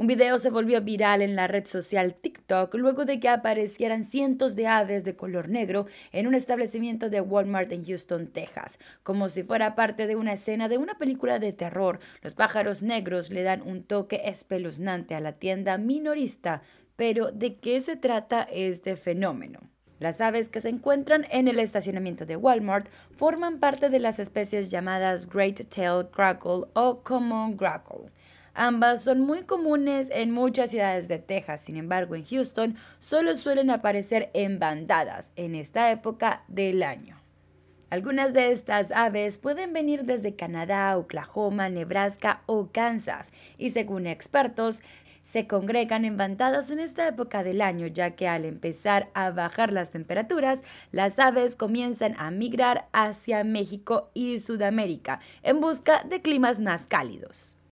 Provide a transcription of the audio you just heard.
Un video se volvió viral en la red social TikTok luego de que aparecieran cientos de aves de color negro en un establecimiento de Walmart en Houston, Texas. Como si fuera parte de una escena de una película de terror, los pájaros negros le dan un toque espeluznante a la tienda minorista. Pero, ¿de qué se trata este fenómeno? Las aves que se encuentran en el estacionamiento de Walmart forman parte de las especies llamadas Great Tail Grackle o Common Grackle Ambas son muy comunes en muchas ciudades de Texas, sin embargo en Houston solo suelen aparecer en bandadas en esta época del año. Algunas de estas aves pueden venir desde Canadá, Oklahoma, Nebraska o Kansas y según expertos, se congregan en bandadas en esta época del año, ya que al empezar a bajar las temperaturas, las aves comienzan a migrar hacia México y Sudamérica en busca de climas más cálidos.